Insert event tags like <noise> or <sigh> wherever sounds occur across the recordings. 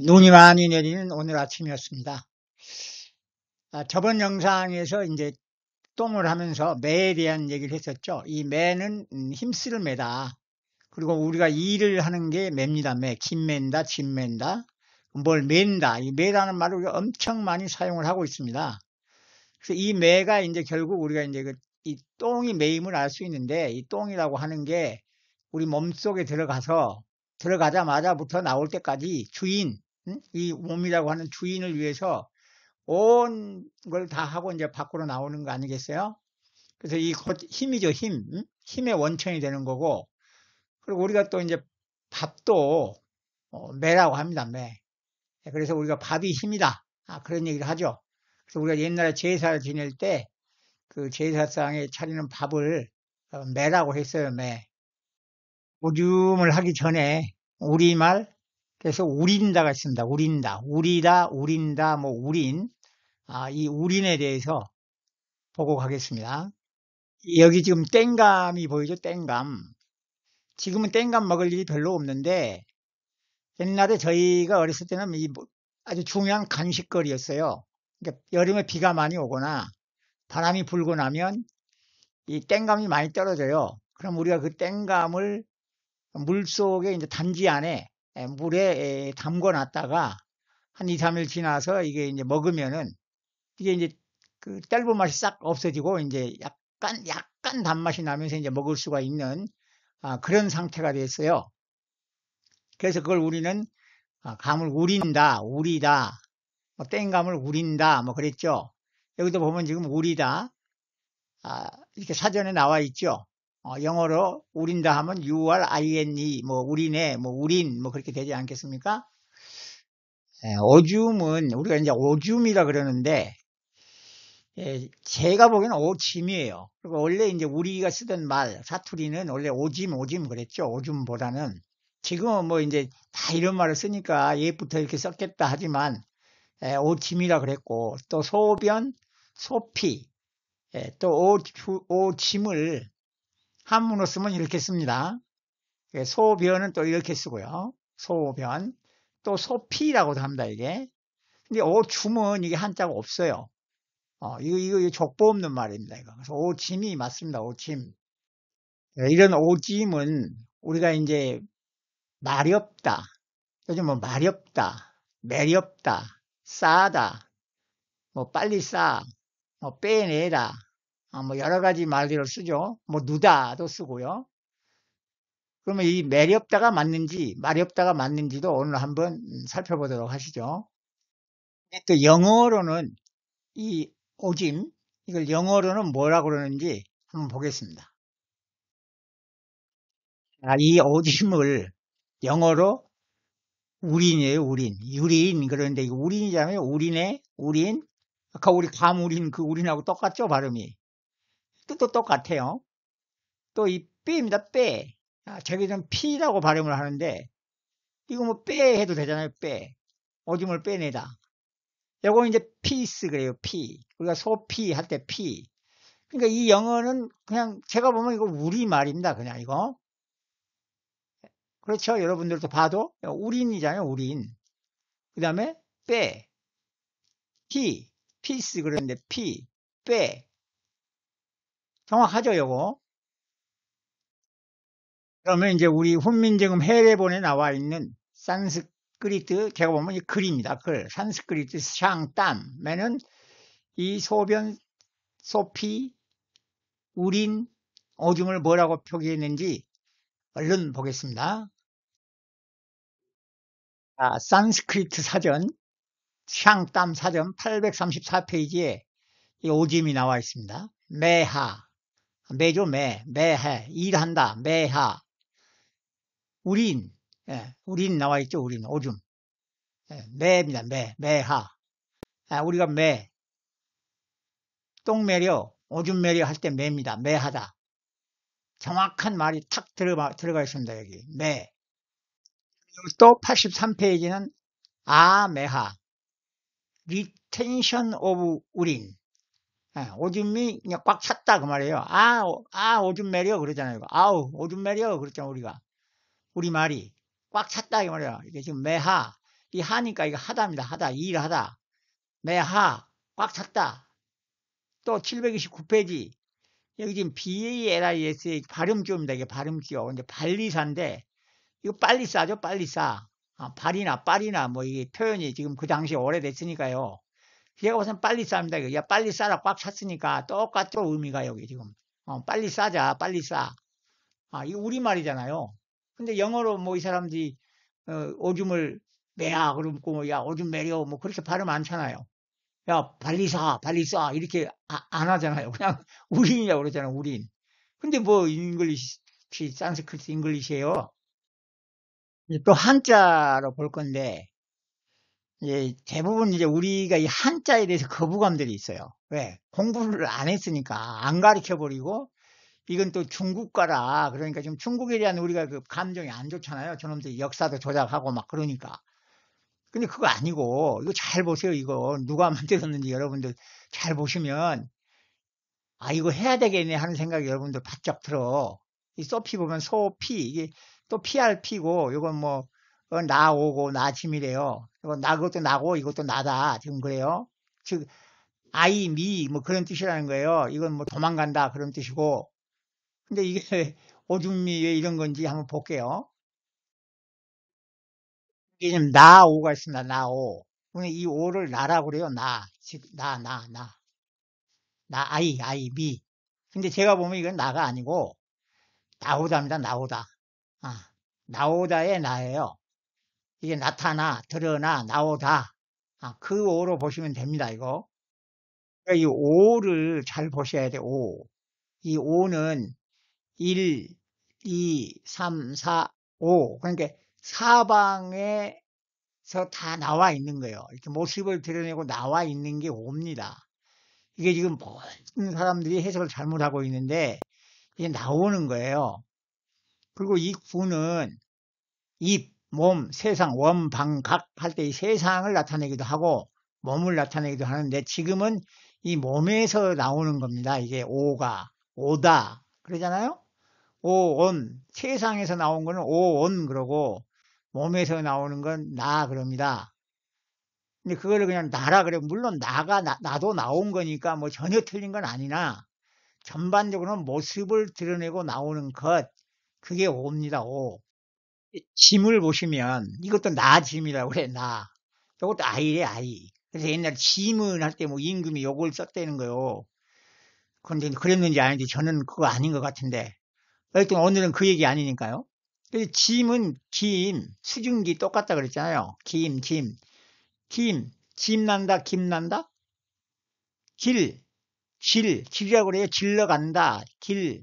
눈이 많이 내리는 오늘 아침이었습니다. 아, 저번 영상에서 이제 똥을 하면서 매에 대한 얘기를 했었죠. 이 매는 힘쓸 매다. 그리고 우리가 일을 하는 게 매입니다. 매, 김맨다, 진맨다, 뭘 맨다. 이 매라는 말을 우리가 엄청 많이 사용을 하고 있습니다. 그래서 이 매가 이제 결국 우리가 이제 그, 이 똥이 매임을 알 수 있는데 이 똥이라고 하는 게 우리 몸 속에 들어가서 들어가자마자부터 나올 때까지 주인, 이 몸이라고 하는 주인을 위해서 온 걸 다 하고 이제 밖으로 나오는 거 아니겠어요? 그래서 이 힘이죠, 힘. 힘의 원천이 되는 거고. 그리고 우리가 또 이제 밥도 어, 매라고 합니다, 매. 예, 그래서 우리가 밥이 힘이다. 아, 그런 얘기를 하죠. 그래서 우리가 옛날에 제사를 지낼 때 그 제사상에 차리는 밥을 어, 매라고 했어요, 매. 오줌을 하기 전에 우리말, 그래서 우린다가 있습니다. 우린다, 우리다, 우린다, 뭐 우린 아, 이 우린에 대해서 보고 가겠습니다. 여기 지금 땡감이 보이죠? 땡감. 지금은 땡감 먹을 일이 별로 없는데 옛날에 저희가 어렸을 때는 이 뭐 아주 중요한 간식거리였어요. 그러니까 여름에 비가 많이 오거나 바람이 불고 나면 이 땡감이 많이 떨어져요. 그럼 우리가 그 땡감을 물 속에 이제 단지 안에 예, 물에 예, 담궈 놨다가 한 2, 3일 지나서 이게 이제 먹으면은 이게 이제 그짧은 맛이 싹 없어지고 이제 약간 약간 단맛이 나면서 이제 먹을 수가 있는 아, 그런 상태가 됐어요. 그래서 그걸 우리는 아, 감을 우린다, 우리다, 뭐 땡감을 우린다, 뭐 그랬죠. 여기도 보면 지금 우리다 아, 이렇게 사전에 나와 있죠. 어, 영어로 우린다 하면 u r i n e 뭐 우리네 뭐 우린 뭐 그렇게 되지 않겠습니까? 예, 오줌은 우리가 이제 오줌이라 그러는데 예, 제가 보기에는 오짐이에요. 그리고 원래 이제 우리가 쓰던 말 사투리는 원래 오짐 오짐 그랬죠. 오줌보다는 지금은 뭐 이제 다 이런 말을 쓰니까 옛부터 이렇게 썼겠다 하지만 예, 오짐이라 그랬고 또 소변 소피 예, 또 오, 어, 주, 오짐을 어, 한문으로 쓰면 이렇게 씁니다. 소변은 또 이렇게 쓰고요. 소변. 또 소피라고도 합니다, 이게. 근데 오줌은 이게 한자가 없어요. 어, 이거, 이거, 이거 족보 없는 말입니다, 이거. 그래서 오짐이 맞습니다, 오짐. 예, 이런 오짐은 우리가 이제 말이 없다. 요즘 뭐 말이 없다. 매리 없다. 싸다. 뭐 빨리 싸. 뭐 빼내라. 아, 뭐 여러 가지 말들을 쓰죠. 뭐 누다도 쓰고요. 그러면 이 매렵다가 맞는지 마렵다가 맞는지도 오늘 한번 살펴보도록 하시죠. 또 네, 그 영어로는 이 오짐 이걸 영어로는 뭐라고 그러는지 한번 보겠습니다. 이 오짐을 영어로 우린이에요, 우린. 유린. 그런데 이거 우린이잖아요. 우린의 우린. 아까 우리 감우린 그 우린하고 똑같죠, 발음이. 뜻도 똑같아요. 또 이 빼입니다. 빼. 아, 저기는 피라고 발음을 하는데 이거 뭐 빼 해도 되잖아요. 빼. 오줌을 빼내다. 요거 이제 피스 그래요. 피. 우리가 소피 할 때 피. 그러니까 이 영어는 그냥 제가 보면 이거 우리말입니다. 그냥 이거. 그렇죠. 여러분들도 봐도 우린이잖아요. 우린. 그 다음에 빼. 피. 피스 그러는데 피. 빼. 정확하죠, 요거? 그러면 이제 우리 훈민정음 해례본에 나와 있는 산스크리트, 제가 보면 이 글입니다. 글. 산스크리트 샹땀에는 이 소변, 소피, 우린, 오줌을 뭐라고 표기했는지 얼른 보겠습니다. 아, 산스크리트 사전, 샹땀 사전 834페이지에 이오줌이 나와 있습니다. 매하, 매죠 매 매해 일한다 매하 우린 예, 우린 나와 있죠 우린 오줌 예, 매입니다 매 매하 아, 우리가 매 똥매려 오줌매려 할 때 매입니다 매하다 정확한 말이 탁 들어가, 들어가 있습니다 여기 매 그리고 또 83페이지는 아매하 리텐션 오브 우린 예, 오줌이 그냥 꽉 찼다 그 말이에요. 아, 아 오줌 매려 그러잖아요. 아우 오줌 매려 그랬잖아 우리가. 우리 말이 꽉 찼다 이 말이에요. 이게 지금 매하 이 하니까 이거 하다입니다. 하다 일하다 매하 꽉 찼다. 또 729페이지 여기 지금 BALIS의 발음기호입니다. 이게 발음기호. 이제 발리사인데 이거 빨리 싸죠. 빨리 싸. 아, 발이나 빨이나 뭐 이게 표현이 지금 그 당시에 오래됐으니까요. 얘가 우선 빨리 쌉니다. 야, 빨리 싸라 꽉 찼으니까 똑같죠. 의미가 여기 지금. 어, 빨리 싸자. 빨리 싸. 아, 이거 우리말이잖아요. 근데 영어로 뭐 이 사람들이 어, 오줌을 매야 그러고 뭐, 야 오줌 매려 뭐 그렇게 발음 안 차나요. 야 발리 싸. 빨리 싸. 이렇게 아, 안 하잖아요. 그냥 <laughs> 우린이라고 그러잖아요. 우린. 근데 뭐 잉글리시 산스크리트 잉글리시예요. 또 한자로 볼 건데 예, 대부분 이제 우리가 이 한자에 대해서 거부감들이 있어요. 왜? 공부를 안 했으니까 안 가르쳐 버리고 이건 또 중국가라 그러니까 지금 중국에 대한 우리가 그 감정이 안 좋잖아요. 저놈들 역사도 조작하고 막 그러니까. 근데 그거 아니고 이거 잘 보세요. 이거 누가 만들었는지 여러분들 잘 보시면 아 이거 해야 되겠네 하는 생각이 여러분들 바짝 들어. 이 소피 보면 소피 이게 또 PRP고 이건 뭐 어, 나오고 나침이래요. 뭐, 나 그것도 나고 이것도 나다 지금 그래요. 즉 I, me 뭐 그런 뜻이라는 거예요. 이건 뭐 도망간다 그런 뜻이고. 근데 이게 <laughs> 오줌미 왜 이런 건지 한번 볼게요. 이게 지금 나오가 있습니다. 나오. 근데 이 오를 나라고 그래요. 나. 즉, 나, 나, 나. 나, 아이, 아이, 미. 근데 제가 보면 이건 나가 아니고 나오다입니다. 나오다. 아, 나오다의 나예요. 이게 나타나, 드러나, 나오다. 아, 그 5로 보시면 됩니다, 이거. 그러니까 이 5를 잘 보셔야 돼, 5. 이 5는 1, 2, 3, 4, 5. 그러니까 사방에서 다 나와 있는 거예요. 이렇게 모습을 드러내고 나와 있는 게 5입니다. 이게 지금 모든 사람들이 해석을 잘못하고 있는데 이게 나오는 거예요. 그리고 이 구는 입, 몸, 세상, 원방각 할 때 이 세상을 나타내기도 하고 몸을 나타내기도 하는데 지금은 이 몸에서 나오는 겁니다. 이게 오가, 오다 그러잖아요. 오온 세상에서 나온 거는 오온 그러고 몸에서 나오는 건 나 그럽니다. 근데 그거를 그냥 나라 그래 물론 나가 나, 도 나온 거니까 뭐 전혀 틀린 건 아니나 전반적으로는 모습을 드러내고 나오는 것 그게 오입니다. 오. 짐을 보시면 이것도 나 짐이라고 그래 나 이것도 아이래 아이 그래서 옛날 짐은 할 때 뭐 임금이 요걸 썼다는 거요 그런데 그랬는지 아닌지 저는 그거 아닌 것 같은데 하여튼 오늘은 그 얘기 아니니까요 그래서 짐은 김 수증기 똑같다 그랬잖아요 김김김짐 난다 김 난다 길 질, 질이라고 그래요. 질러 간다. 길,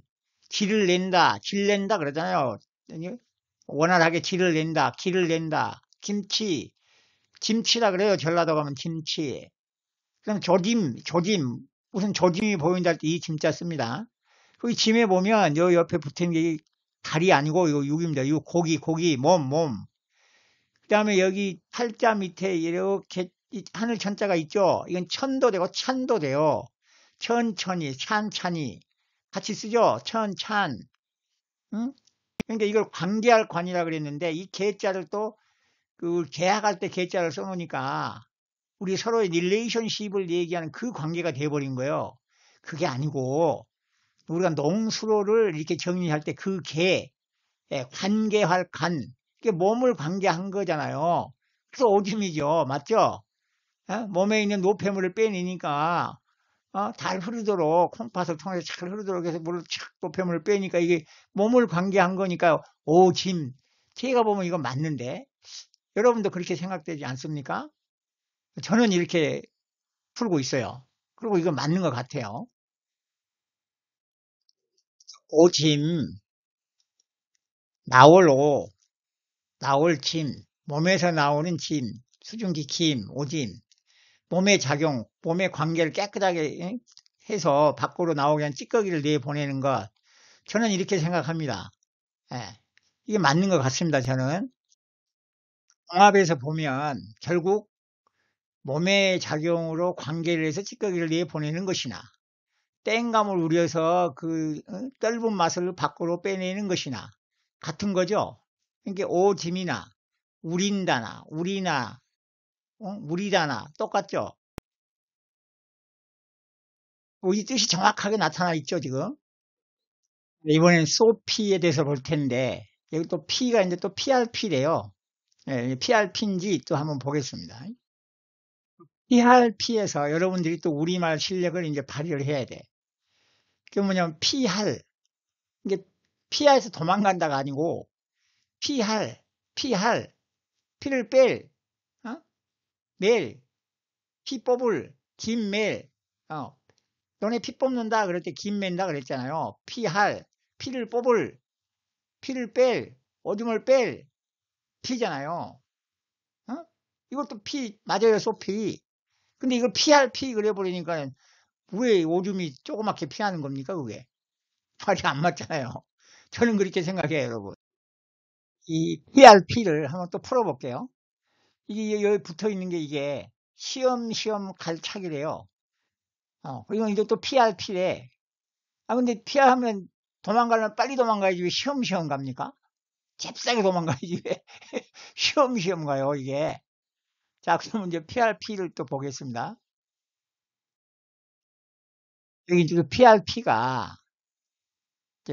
질을 낸다. 질 낸다 그러잖아요. 원활하게 기을 낸다 기를 낸다 김치 김치라 그래요 전라도 가면 김치 그럼 조짐 조짐 무슨 조짐이 보인다 할 때이 김자 씁니다 그 짐에 보면 요 옆에 붙은 게 다리 아니고 이거 육입니다 이거 고기 고기 몸몸그 다음에 여기 팔자 밑에 이렇게 하늘 천자가 있죠 이건 천도 되고 찬도 돼요 천천히 찬찬히 같이 쓰죠 천찬 응? 그러니까 이걸 관계할 관이라 그랬는데 이 계자를 또그 계약할 때 계자를 써놓으니까 우리 서로의 릴레이션십을 얘기하는 그 관계가 돼버린 거예요. 그게 아니고 우리가 농수로를 이렇게 정리할 때 그 계, 예, 관계할 간, 이게 몸을 관계한 거잖아요. 그래서 오줌이죠. 맞죠? 예? 몸에 있는 노폐물을 빼내니까 아, 잘 흐르도록 콩팥을 통해서 잘 흐르도록 해서 물을 착 노폐물을 빼니까 이게 몸을 관계한 거니까 오짐 제가 보면 이거 맞는데 여러분도 그렇게 생각되지 않습니까? 저는 이렇게 풀고 있어요. 그리고 이거 맞는 것 같아요. 오짐 나올 오 나올 짐 몸에서 나오는 짐 수증기 김 오짐 몸의 작용, 몸의 관계를 깨끗하게 해서 밖으로 나오게 한 찌꺼기를 내보내는 것. 저는 이렇게 생각합니다. 예, 이게 맞는 것 같습니다, 저는. 공합에서 보면 결국 몸의 작용으로 관계를 해서 찌꺼기를 내보내는 것이나 땡감을 우려서 그 떫은 맛을 밖으로 빼내는 것이나 같은 거죠. 그러니까 오짐이나 우린다나 우리나 어? 물이잖아. 똑같죠? 뭐이 뜻이 정확하게 나타나 있죠, 지금? 이번엔 소피에 대해서 볼 텐데, 여기 또 P가 있는데 또 PRP래요. 예, PRP인지 또 한번 보겠습니다. PRP에서 여러분들이 또 우리말 실력을 이제 발휘를 해야 돼. 그게 뭐냐면 PR. 이게 피하에서 도망간다가 아니고, PR, PR, 피를 뺄, 매일 피 뽑을 김매일 어, 너네 피 뽑는다 그럴 때 김맨다 그랬잖아요. 피할 피를 뽑을 피를 뺄오줌을뺄 피잖아요. 어? 이것도 피 맞아요 소피. 근데 이걸 피할 피그래버리니까왜 오줌이 조그맣게 피하는 겁니까 그게? 말이 안 맞잖아요. 저는 그렇게 생각해요 여러분. 이 PRP를 한번 또 풀어볼게요. 이게 여기 붙어 있는 게 이게 시험시험 갈착이래요. 어, 이건 이제 또 PRP래. 아, 근데 PR하면 도망가려면 빨리 도망가야지 왜 시험시험 갑니까? 잽싸게 도망가야지 왜 시험시험 <laughs> 가요, 이게. 자, 그럼 이제 PRP를 또 보겠습니다. 여기 이제 그 PRP가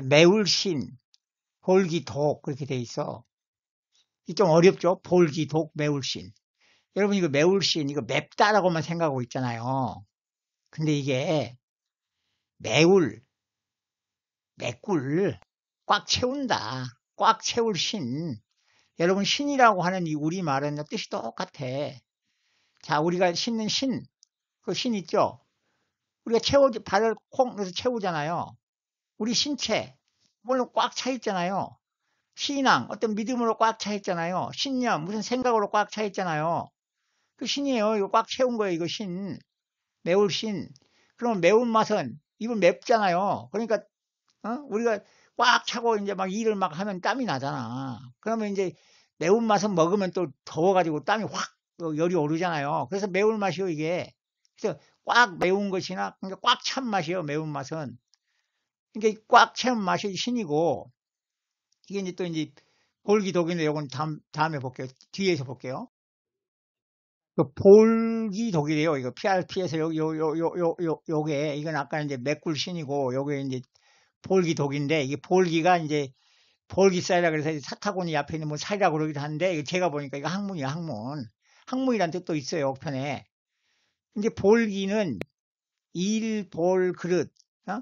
매울신, 홀기독 그렇게 돼 있어. 이좀 어렵죠. 볼기, 독, 매울신. 여러분 이거 매울신 이거 맵다라고만 생각하고 있잖아요. 근데 이게 매울, 매꿀 꽉 채운다. 꽉 채울 신. 여러분 신이라고 하는 이 우리말은 뜻이 똑같아. 자 우리가 신는 신, 그 신 있죠. 우리가 채워 우 발을 콩해서 채우잖아요. 우리 신체 물론 꽉 차 있잖아요. 신앙, 어떤 믿음으로 꽉 차 있잖아요. 신념, 무슨 생각으로 꽉 차 있잖아요. 그 신이에요. 이거 꽉 채운 거예요. 이거 신. 매울 신. 그럼 매운맛은 입은 맵잖아요. 그러니까 어? 우리가 꽉 차고 이제 막 일을 막 하면 땀이 나잖아. 그러면 이제 매운맛은 먹으면 또 더워가지고 땀이 확 어, 열이 오르잖아요. 그래서 매울맛이요 이게. 그래서 꽉 매운 것이나, 그러니까 꽉 찬 맛이요, 에 매운맛은. 그러니까 꽉찬 맛이 신이고, 이게 이제 또 이제 볼기독인데 요건 다음, 다음에 볼게요. 뒤에서 볼게요. 그 볼기독이래요. 이거 PRP에서 요, 요, 요, 요, 요, 요, 요게, 이건 아까 이제 맥굴신이고, 요게 이제 볼기독인데, 이게 볼기가 이제 볼기살이라 그래서 사타고니 앞에 있는 뭐 살이라고 그러기도 한데, 제가 보니까 이거 학문이야, 학문. 학문이란 뜻도 있어요, 억편에. 이제 볼기는 일, 볼, 그릇, 어?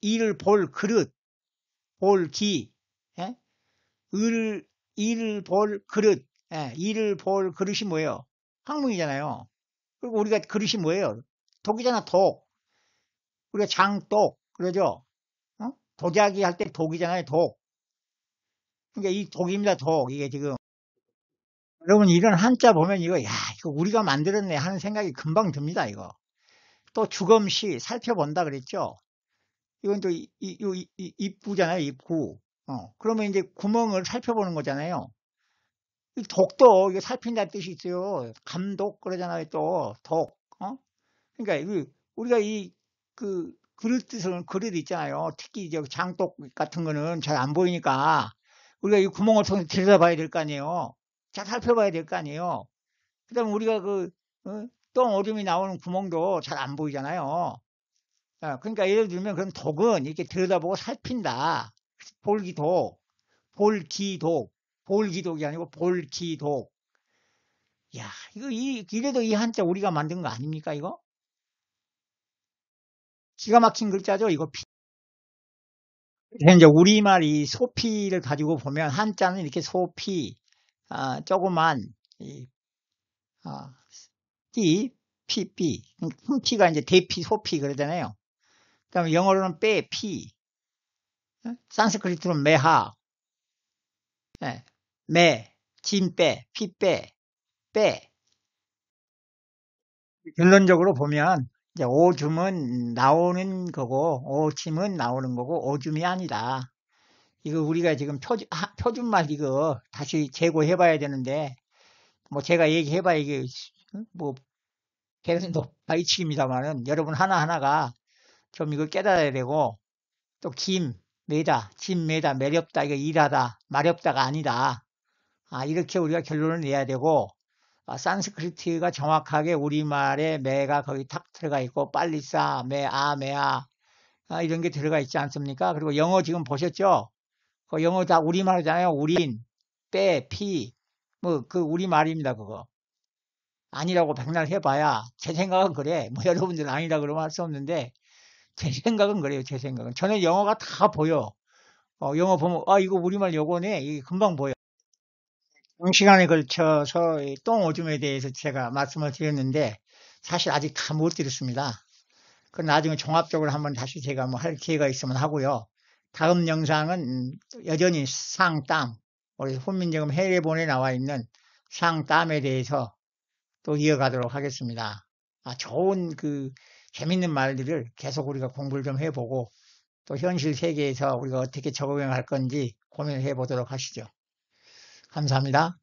일, 볼, 그릇, 볼, 기, 을, 일을 볼 그릇, 예, 일을 볼 그릇이 뭐예요? 항문이잖아요. 그리고 우리가 그릇이 뭐예요? 독이잖아, 독. 우리가 장독, 그러죠? 어? 독약기할 때 독이잖아요, 독. 그러니까 이 독입니다, 독. 이게 지금. 여러분, 이런 한자 보면 이거, 야, 이거 우리가 만들었네 하는 생각이 금방 듭니다, 이거. 또 주검시 살펴본다 그랬죠? 이건 또 이, 이, 이, 입구잖아요, 입구. 어, 그러면 이제 구멍을 살펴보는 거잖아요. 이 독도 이게 살핀다는 뜻이 있어요. 감독 그러잖아요. 또 독. 어? 그러니까 우리가 이그 그릇 뜻은 그릇 있잖아요. 특히 이제 장독 같은 거는 잘 안 보이니까 우리가 이 구멍을 통해 서 들여다봐야 될 거 아니에요. 잘 살펴봐야 될 거 아니에요. 그다음에 우리가 그 어? 똥 오줌이 나오는 구멍도 잘 안 보이잖아요. 어, 그러니까 예를 들면 그럼 독은 이렇게 들여다보고 살핀다. 볼기독, 볼기독, 볼기독이 아니고 볼기독. 야, 이거 이, 이래도 이 한자 우리가 만든 거 아닙니까, 이거? 기가 막힌 글자죠, 이거. 피. 이제 우리말 이 소피를 가지고 보면 한자는 이렇게 소피, 아, 조그만, 이, 아, 띠, 피, 피. 흠피가 이제 대피, 소피 그러잖아요. 그 다음에 영어로는 빼, 피. 산스크리트로 메하, 예. 매, 진빼, 피빼, 빼. 결론적으로 보면 이제 오줌은 나오는 거고 오침은 나오는 거고 오줌이 아니다. 이거 우리가 지금 표준, 표준말 이거 다시 재고해 봐야 되는데 뭐 제가 얘기해 봐야 이게 뭐 계속 높아이치입니다만은 여러분 하나하나가 좀 이걸 깨달아야 되고 또 김, 매다, 진 매다, 매렵다, 이게 일하다, 마렵다가 아니다. 아, 이렇게 우리가 결론을 내야 되고, 아, 산스크리트가 정확하게 우리말에 매가 거의 탁 들어가 있고, 빨리 싸, 매, 아, 매아, 아, 이런 게 들어가 있지 않습니까? 그리고 영어 지금 보셨죠? 그 영어 다 우리말이잖아요. 우린, 빼, 피, 뭐, 그 우리말입니다, 그거. 아니라고 백날 해봐야, 제 생각은 그래. 뭐, <laughs> 여러분들은 아니다 그러면 할 수 없는데, 제 생각은 그래요. 제 생각은. 저는 영어가 다 보여. 어, 영어 보면 아 이거 우리말 요거네. 이게 금방 보여. 시간에 걸쳐서 똥 오줌에 대해서 제가 말씀을 드렸는데 사실 아직 다 못 드렸습니다. 그 나중에 종합적으로 한번 다시 제가 뭐 할 기회가 있으면 하고요. 다음 영상은 여전히 상땀 우리 훈민정음 해외본에 나와 있는 상땀에 대해서 또 이어가도록 하겠습니다. 아, 좋은 그 재밌는 말들을 계속 우리가 공부를 좀 해보고 또 현실 세계에서 우리가 어떻게 적응할 건지 고민해 을 보도록 하시죠. 감사합니다.